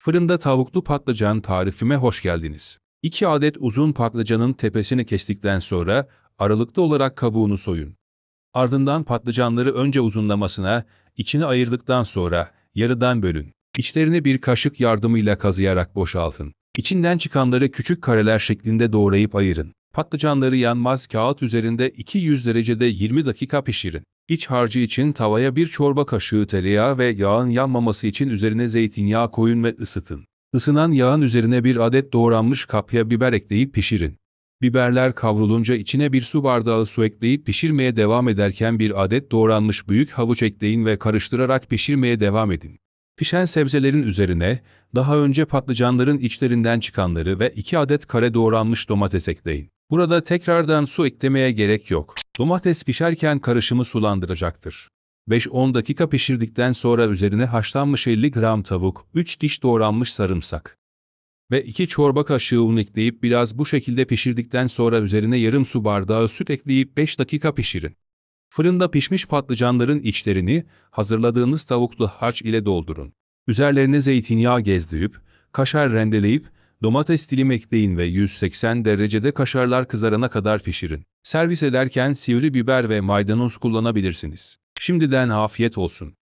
Fırında tavuklu patlıcan tarifime hoş geldiniz. 2 adet uzun patlıcanın tepesini kestikten sonra aralıklı olarak kabuğunu soyun. Ardından patlıcanları önce uzunlamasına, içini ayırdıktan sonra yarıdan bölün. İçlerini bir kaşık yardımıyla kazıyarak boşaltın. İçinden çıkanları küçük kareler şeklinde doğrayıp ayırın. Patlıcanları yanmaz kağıt üzerinde 200 derecede 20 dakika pişirin. İç harcı için tavaya bir çorba kaşığı tereyağı ve yağın yanmaması için üzerine zeytinyağı koyun ve ısıtın. Isınan yağın üzerine bir adet doğranmış kapya biber ekleyip pişirin. Biberler kavrulunca içine bir su bardağı su ekleyip pişirmeye devam ederken bir adet doğranmış büyük havuç ekleyin ve karıştırarak pişirmeye devam edin. Pişen sebzelerin üzerine daha önce patlıcanların içlerinden çıkanları ve 2 adet kare doğranmış domates ekleyin. Burada tekrardan su eklemeye gerek yok. Domates pişerken karışımı sulandıracaktır. 5-10 dakika pişirdikten sonra üzerine haşlanmış 50 gram tavuk, 3 diş doğranmış sarımsak ve 2 çorba kaşığı un ekleyip biraz bu şekilde pişirdikten sonra üzerine yarım su bardağı süt ekleyip 5 dakika pişirin. Fırında pişmiş patlıcanların içlerini hazırladığınız tavuklu harç ile doldurun. Üzerlerine zeytinyağı gezdirip, kaşar rendeleyip Domates dilim ekleyin ve 180 derecede kaşarlar kızarana kadar pişirin. Servis ederken sivri biber ve maydanoz kullanabilirsiniz. Şimdiden afiyet olsun.